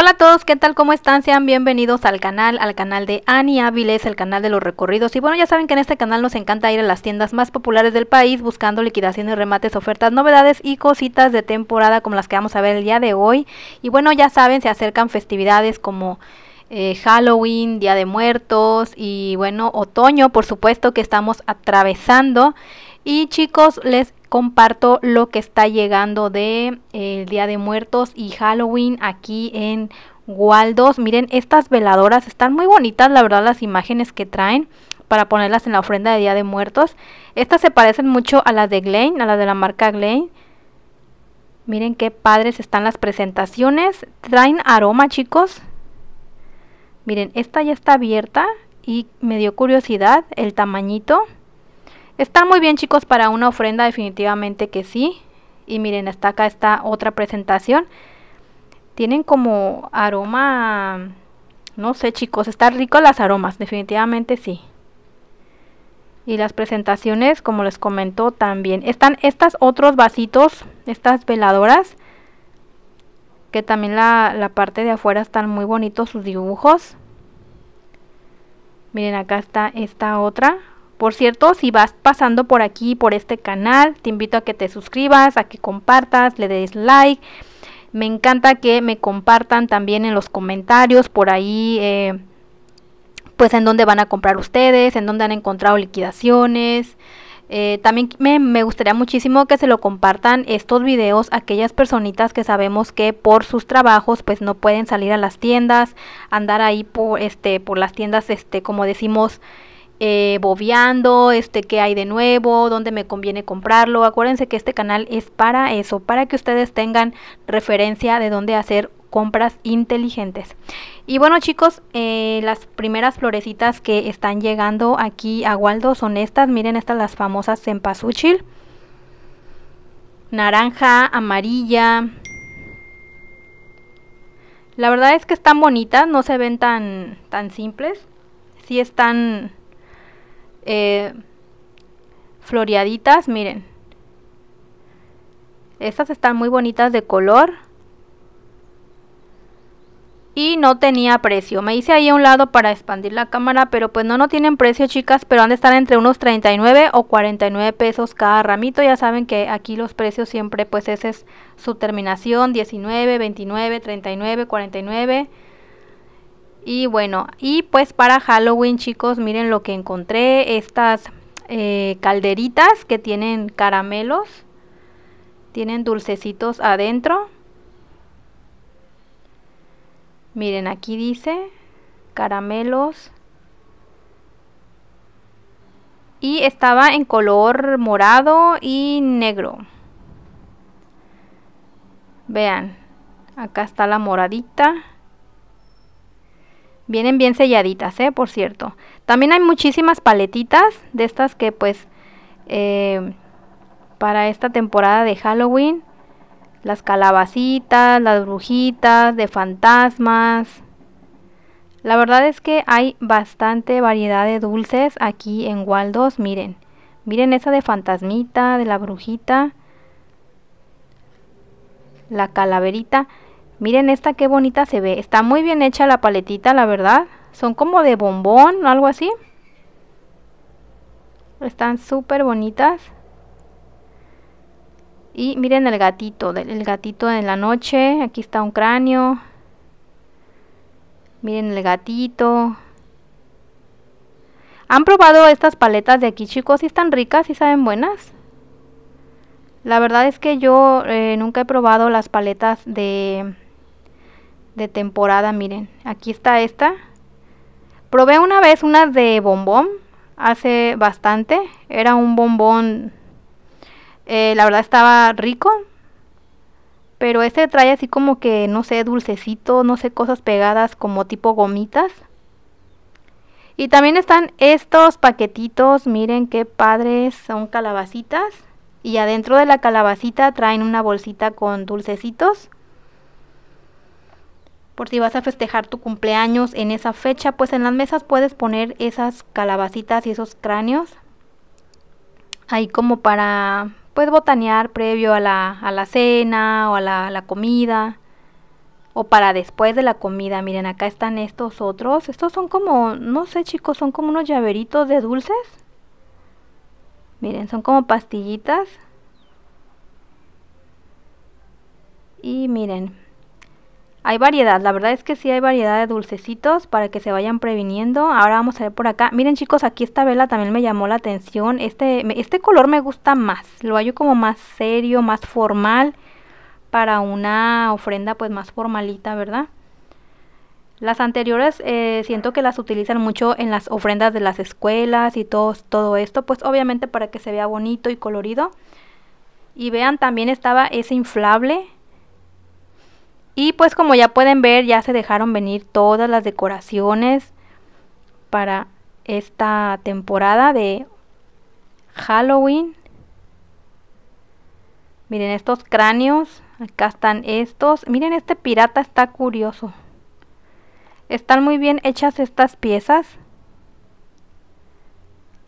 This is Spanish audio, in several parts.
Hola a todos, ¿qué tal? ¿Cómo están? Sean bienvenidos al canal, al canal de Ani Áviles, el canal de los recorridos. Y bueno, ya saben que en este canal nos encanta ir a las tiendas más populares del país buscando liquidaciones, remates, ofertas, novedades y cositas de temporada como las que vamos a ver el día de hoy. Y bueno, ya saben, se acercan festividades como eh, Halloween, Día de Muertos y bueno, otoño, por supuesto que estamos atravesando. Y chicos, les comparto lo que está llegando de eh, el Día de Muertos y Halloween aquí en Waldos. Miren, estas veladoras están muy bonitas, la verdad, las imágenes que traen para ponerlas en la ofrenda de Día de Muertos. Estas se parecen mucho a las de Glen, a las de la marca Glen. Miren qué padres están las presentaciones. Traen aroma, chicos. Miren, esta ya está abierta y me dio curiosidad el tamañito. Están muy bien chicos para una ofrenda, definitivamente que sí. Y miren, está acá esta otra presentación. Tienen como aroma, no sé chicos, están ricos las aromas, definitivamente sí. Y las presentaciones, como les comento, también. Están estos otros vasitos, estas veladoras, que también la, la parte de afuera están muy bonitos sus dibujos. Miren, acá está esta otra, por cierto, si vas pasando por aquí, por este canal, te invito a que te suscribas, a que compartas, le des like. Me encanta que me compartan también en los comentarios, por ahí, eh, pues en dónde van a comprar ustedes, en dónde han encontrado liquidaciones. Eh, también me, gustaría muchísimo que se lo compartan estos videos a aquellas personitas que sabemos que por sus trabajos pues no pueden salir a las tiendas, andar ahí por, este, por las tiendas, este, como decimos, eh, bobeando, este, qué hay de nuevo, dónde me conviene comprarlo. Acuérdense que este canal es para eso, para que ustedes tengan referencia de dónde hacer compras inteligentes. Y bueno chicos, eh, las primeras florecitas que están llegando aquí a Waldo son estas. Miren estas las famosas cempasúchil. Naranja, amarilla. La verdad es que están bonitas, no se ven tan, tan simples. Sí están eh, floreaditas, miren. Estas están muy bonitas de color. Y no tenía precio. Me hice ahí a un lado para expandir la cámara, pero pues no, no tienen precio chicas, pero han de estar entre unos 39 o 49 pesos cada ramito. Ya saben que aquí los precios siempre pues ese es su terminación, 19, 29, 39, 49 y bueno, y pues para Halloween chicos, miren lo que encontré, estas eh, calderitas que tienen caramelos, tienen dulcecitos adentro. Miren, aquí dice caramelos. Y estaba en color morado y negro. Vean, acá está la moradita. Vienen bien selladitas, ¿eh? Por cierto. También hay muchísimas paletitas de estas que pues eh, para esta temporada de Halloween. Las calabacitas, las brujitas, de fantasmas. La verdad es que hay bastante variedad de dulces aquí en Waldos. Miren, miren esa de fantasmita, de la brujita, la calaverita. Miren esta qué bonita se ve. Está muy bien hecha la paletita, la verdad. Son como de bombón o algo así. Están súper bonitas. Y miren el gatito, el gatito de la noche. Aquí está un cráneo. Miren el gatito. ¿Han probado estas paletas de aquí, chicos? ¿Sí están ricas? ¿Sí saben buenas? La verdad es que yo eh, nunca he probado las paletas de de temporada, miren, aquí está esta. Probé una vez una de bombón, hace bastante, era un bombón, eh, la verdad estaba rico, pero este trae así como que, no sé, dulcecito, no sé, cosas pegadas como tipo gomitas. Y también están estos paquetitos, miren qué padres, son calabacitas. Y adentro de la calabacita traen una bolsita con dulcecitos por si vas a festejar tu cumpleaños en esa fecha, pues en las mesas puedes poner esas calabacitas y esos cráneos ahí como para pues botanear previo a la, a la cena o a la, a la, comida o para después de la comida. Miren, acá están estos otros. Estos son como, no sé chicos, son como unos llaveritos de dulces. Miren, son como pastillitas. Y miren, hay variedad, la verdad es que sí hay variedad de dulcecitos para que se vayan previniendo. Ahora vamos a ver por acá. Miren chicos, aquí esta vela también me llamó la atención. Este, este color me gusta más, lo hallo como más serio, más formal para una ofrenda pues más formalita, ¿verdad? Las anteriores eh, siento que las utilizan mucho en las ofrendas de las escuelas y todo, todo esto, pues obviamente para que se vea bonito y colorido. Y vean, también estaba ese inflable, y pues como ya pueden ver, ya se dejaron venir todas las decoraciones para esta temporada de Halloween. Miren estos cráneos, acá están estos. Miren este pirata, está curioso. Están muy bien hechas estas piezas.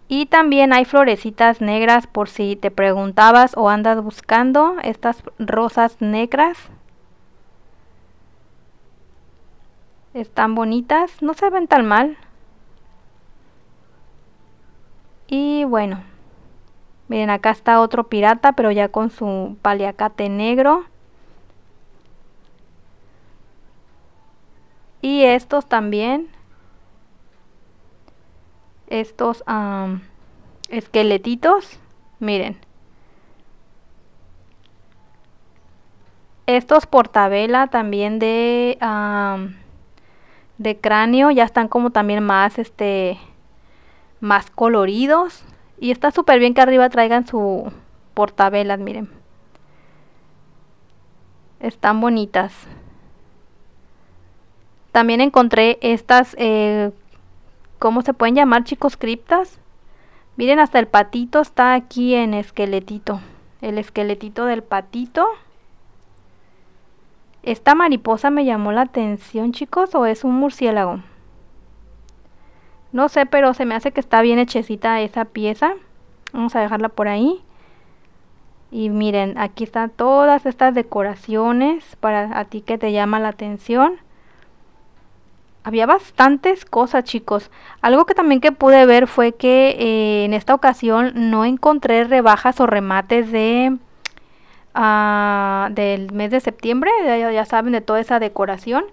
Y también hay florecitas negras por si te preguntabas o andas buscando estas rosas negras. Están bonitas, no se ven tan mal. Y bueno, miren acá está otro pirata, pero ya con su paliacate negro. Y estos también. Estos esqueletitos. Miren. Estos portabela también de de cráneo, ya están como también más, este, más coloridos. Y está súper bien que arriba traigan su portavelas, miren. Están bonitas. También encontré estas, eh, ¿cómo se pueden llamar chicos? Criptas. Miren, hasta el patito está aquí en esqueletito. El esqueletito del patito. Esta mariposa me llamó la atención, chicos, o es un murciélago. No sé, pero se me hace que está bien hechecita esa pieza. Vamos a dejarla por ahí. Y miren, aquí están todas estas decoraciones para a ti que te llama la atención. Había bastantes cosas, chicos. Algo que también que pude ver fue que eh, en esta ocasión no encontré rebajas o remates de Ah, del mes de septiembre, ya, saben, de toda esa decoración.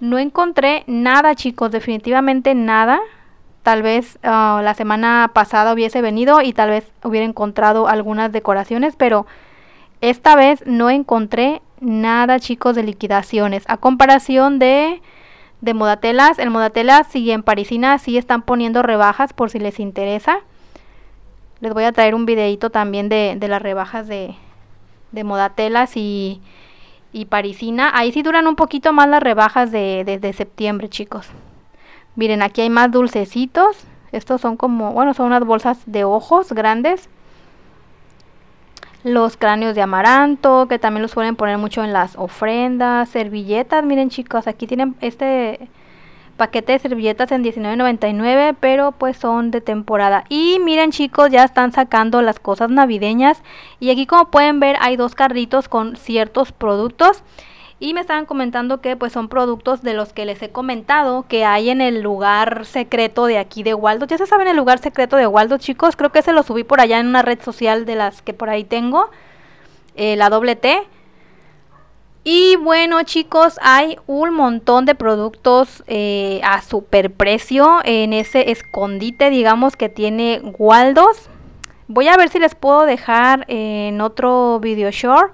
No encontré nada, chicos, definitivamente nada. Tal vez ah, la semana pasada hubiese venido y tal vez hubiera encontrado algunas decoraciones, pero esta vez no encontré nada, chicos, de liquidaciones. A comparación de, de Modatelas, el Modatelas y en Parisina sí están poniendo rebajas por si les interesa. Les voy a traer un videito también de, de las rebajas de, de modatelas y, y parisina. Ahí sí duran un poquito más las rebajas de, de, de, septiembre, chicos. Miren, aquí hay más dulcecitos. Estos son como, bueno, son unas bolsas de ojos grandes. Los cráneos de amaranto, que también los suelen poner mucho en las ofrendas. Servilletas, miren chicos, aquí tienen este paquete de servilletas en $19.99, pero pues son de temporada. Y miren chicos, ya están sacando las cosas navideñas. Y aquí como pueden ver hay dos carritos con ciertos productos. Y me estaban comentando que pues son productos de los que les he comentado que hay en el lugar secreto de aquí de Waldo. Ya se saben el lugar secreto de Waldo chicos, creo que se lo subí por allá en una red social de las que por ahí tengo, eh, la doble T. Y bueno chicos, hay un montón de productos eh, a super precio en ese escondite, digamos, que tiene Waldos. Voy a ver si les puedo dejar en otro video short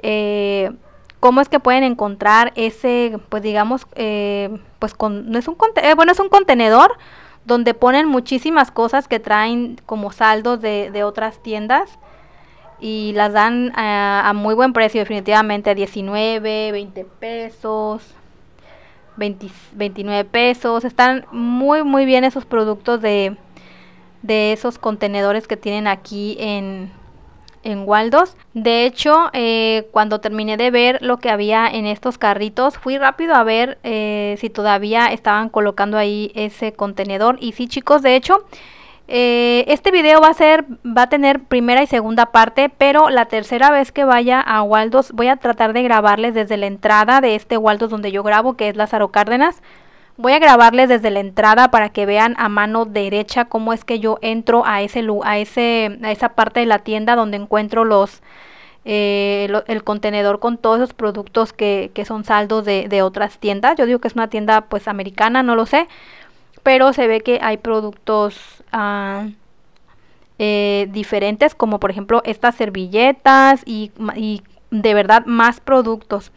eh, cómo es que pueden encontrar ese, pues digamos, eh, pues no es un bueno, es un contenedor donde ponen muchísimas cosas que traen como saldos de otras tiendas y las dan eh, a, muy buen precio definitivamente, a 19, 20 pesos. 29 pesos. Están muy, muy bien esos productos de, de esos contenedores que tienen aquí en, en Waldos. De hecho, eh, cuando terminé de ver lo que había en estos carritos, fui rápido a ver eh, si todavía estaban colocando ahí ese contenedor. Y sí, chicos, de hecho, eh, este video va a ser, va a tener primera y segunda parte, pero la tercera vez que vaya a Waldos voy a tratar de grabarles desde la entrada de este Waldos donde yo grabo, que es Lázaro Cárdenas. Voy a grabarles desde la entrada para que vean a mano derecha cómo es que yo entro a ese, a ese, a esa parte de la tienda donde encuentro los, eh, el contenedor con todos esos productos que, que son saldos de, de otras tiendas. Yo digo que es una tienda pues americana, no lo sé pero se ve que hay productos ah, eh, diferentes, como por ejemplo estas servilletas y, de verdad más productos.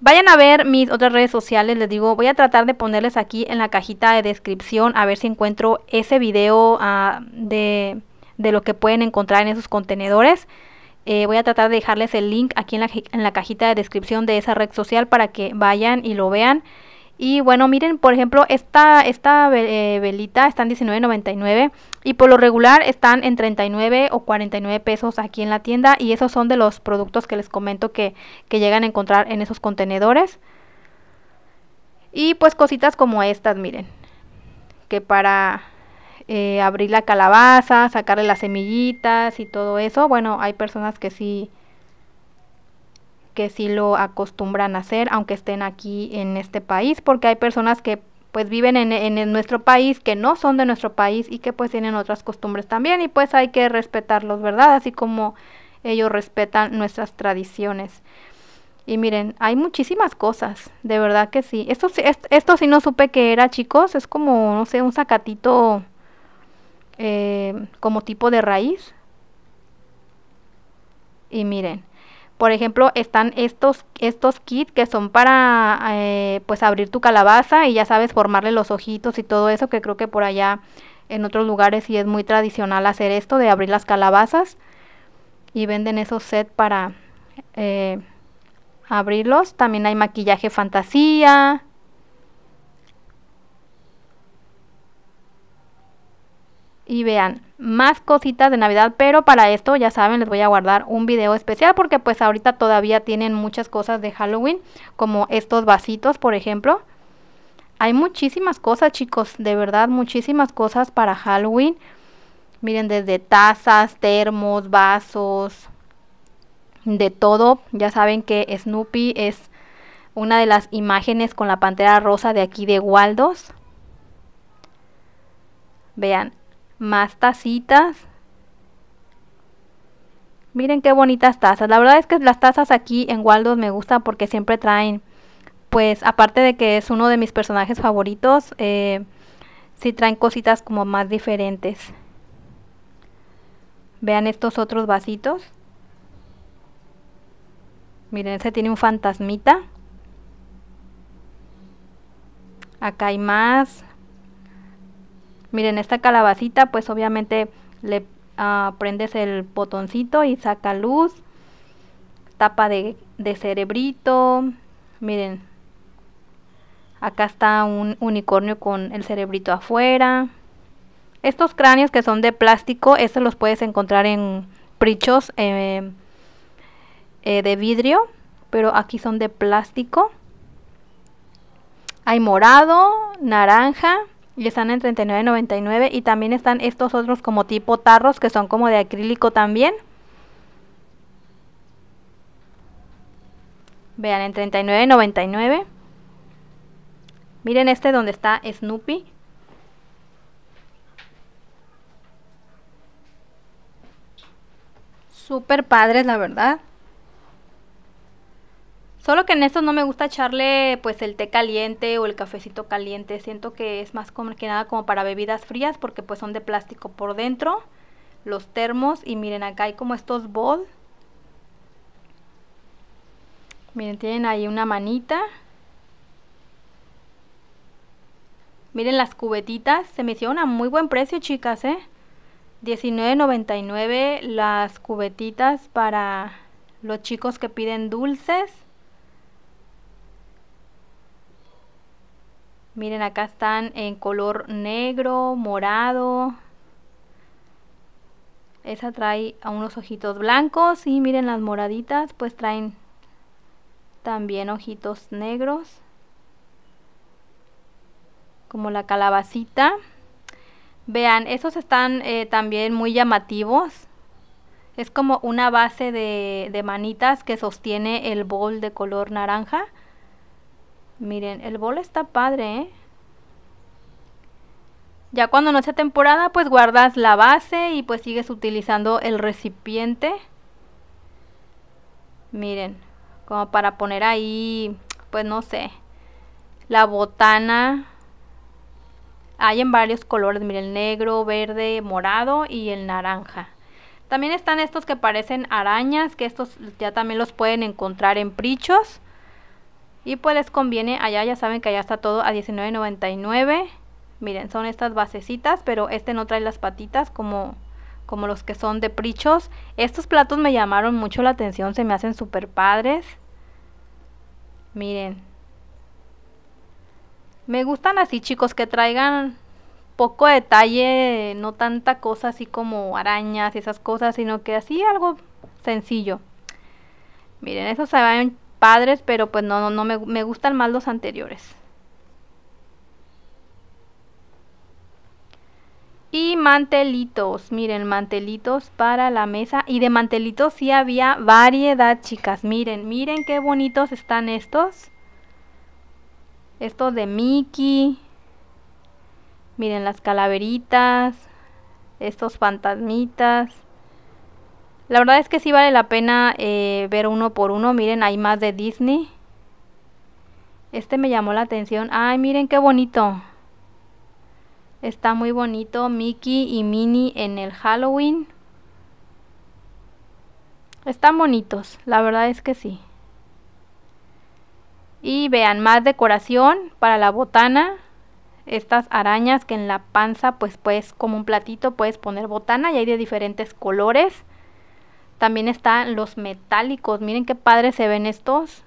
Vayan a ver mis otras redes sociales, les digo, voy a tratar de ponerles aquí en la cajita de descripción a ver si encuentro ese video ah, de, lo que pueden encontrar en esos contenedores. Eh, voy a tratar de dejarles el link aquí en la, en la cajita de descripción de esa red social para que vayan y lo vean. Y bueno, miren, por ejemplo, esta, esta eh, velita está en $19.99 y por lo regular están en 39 o 49 pesos aquí en la tienda y esos son de los productos que les comento que, que llegan a encontrar en esos contenedores. Y pues cositas como estas, miren, que para eh, abrir la calabaza, sacarle las semillitas y todo eso, bueno, hay personas que sí que sí lo acostumbran a hacer, aunque estén aquí en este país, porque hay personas que pues viven en, nuestro país, que no son de nuestro país y que pues tienen otras costumbres también y pues hay que respetarlos, ¿verdad? Así como ellos respetan nuestras tradiciones. Y miren, hay muchísimas cosas, de verdad que sí. Esto, esto sí no supe que era, chicos, es como, no sé, un sacatito eh, como tipo de raíz. Y miren, por ejemplo, están estos, estos kits que son para eh, pues abrir tu calabaza y ya sabes formarle los ojitos y todo eso, que creo que por allá en otros lugares sí es muy tradicional hacer esto de abrir las calabazas. Y venden esos sets para eh, abrirlos. También hay maquillaje fantasía, y vean más cositas de Navidad, pero para esto ya saben, les voy a guardar un video especial porque pues ahorita todavía tienen muchas cosas de Halloween, como estos vasitos, por ejemplo. Hay muchísimas cosas, chicos, de verdad, muchísimas cosas para Halloween. Miren, desde tazas, termos, vasos, de todo. Ya saben que Snoopy es una de las imágenes con la pantera rosa de aquí de Waldos. Vean, más tacitas. Miren qué bonitas tazas. La verdad es que las tazas aquí en Waldos me gustan porque siempre traen, pues aparte de que es uno de mis personajes favoritos, si eh, sí traen cositas como más diferentes. Vean estos otros vasitos. Miren, ese tiene un fantasmita. Acá hay más. Miren, esta calabacita pues obviamente le ah, prendes el botoncito y saca luz. Tapa de, cerebrito. Miren, acá está un unicornio con el cerebrito afuera. Estos cráneos que son de plástico, estos los puedes encontrar en prichos em, eh, de vidrio, pero aquí son de plástico. Hay morado, naranja, y están en $39.99 y también están estos otros como tipo tarros que son como de acrílico también. Vean, en $39.99. Miren este donde está Snoopy. Súper padres, la verdad. Solo que en estos no me gusta echarle pues el té caliente o el cafecito caliente. Siento que es más como que nada como para bebidas frías porque pues son de plástico por dentro. Los termos y miren acá hay como estos bols. Miren, tienen ahí una manita. Miren las cubetitas, se me hicieron a muy buen precio chicas, ¿eh? $19.99 las cubetitas para los chicos que piden dulces. Miren, acá están en color negro, morado. Esa trae a unos ojitos blancos y miren las moraditas, pues traen también ojitos negros. Como la calabacita. Vean, esos están eh, también muy llamativos. Es como una base de manitas que sostiene el bol de color naranja. Miren, el bol está padre, ¿eh? Ya cuando no sea temporada, pues guardas la base y pues sigues utilizando el recipiente. Miren, como para poner ahí, pues no sé, la botana. Hay en varios colores, miren, el negro, verde, morado y el naranja. También están estos que parecen arañas, que estos ya también los pueden encontrar en prichos y pues les conviene allá ya saben que allá está todo a $19.99 miren son estas basecitas pero este no trae las patitas como como los que son de prichos estos platos me llamaron mucho la atención se me hacen súper padres miren me gustan así chicos que traigan poco detalle no tanta cosa así como arañas y esas cosas sino que así algo sencillo miren esos se van padres, pero pues no, no, no me, gustan más los anteriores. Y mantelitos, miren, mantelitos para la mesa. Y de mantelitos Si había variedad, chicas. Miren, miren qué bonitos están estos. Estos de Mickey. Miren las calaveritas. Estos fantasmitas. La verdad es que sí vale la pena eh, ver uno por uno. Miren, hay más de Disney. Este me llamó la atención. Ay, miren qué bonito. Está muy bonito Mickey y Minnie en el Halloween. Están bonitos, la verdad es que sí. Y vean, más decoración para la botana. Estas arañas que en la panza pues puedes, como un platito, puedes poner botana y hay de diferentes colores. También están los metálicos. Miren qué padres se ven estos.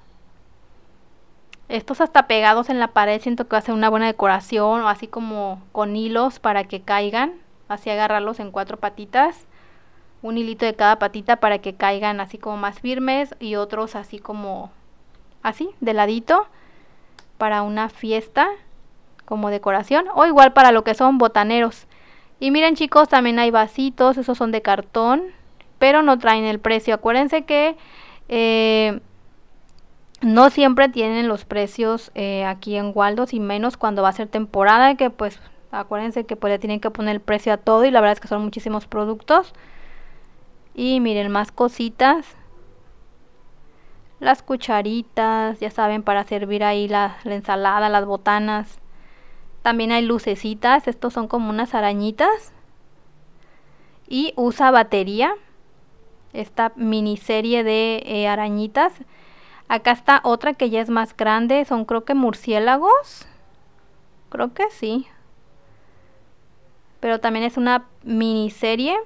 Estos hasta pegados en la pared siento que va a ser una buena decoración o así como con hilos para que caigan. Así agarrarlos en cuatro patitas. Un hilito de cada patita para que caigan así como más firmes y otros así como así de ladito para una fiesta como decoración o igual para lo que son botaneros. Y miren chicos, también hay vasitos, esos son de cartón pero no traen el precio. Acuérdense que eh, no siempre tienen los precios eh, aquí en Waldos y menos cuando va a ser temporada que pues acuérdense que pues le tienen que poner el precio a todo y la verdad es que son muchísimos productos. Y miren más cositas. Las cucharitas, ya saben, para servir ahí la ensalada, las botanas. También hay lucecitas, estos son como unas arañitas. Y usa batería esta miniserie de eh, arañitas. Acá está otra que ya es más grande, son creo que murciélagos. Creo que sí. Pero también es una miniserie.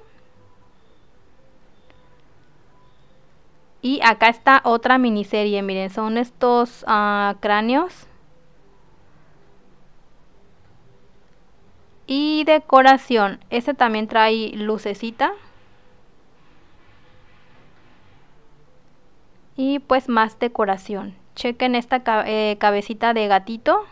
Y acá está otra miniserie, miren, son estos ah, cráneos. Y decoración, este también trae lucecita. y pues más decoración. Chequen esta eh, cabecita de gatito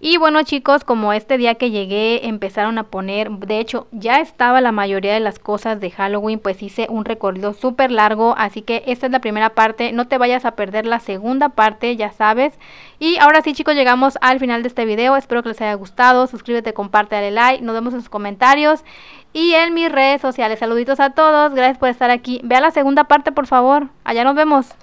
y bueno chicos, como este día que llegué empezaron a poner, de hecho ya estaba la mayoría de las cosas de Halloween, pues hice un recorrido súper largo, así que esta es la primera parte, no te vayas a perder la segunda parte, ya sabes. Y ahora sí chicos, llegamos al final de este video, espero que les haya gustado, suscríbete, comparte, dale like, nos vemos en sus comentarios y en mis redes sociales. Saluditos a todos, gracias por estar aquí. Vea la segunda parte por favor, allá nos vemos.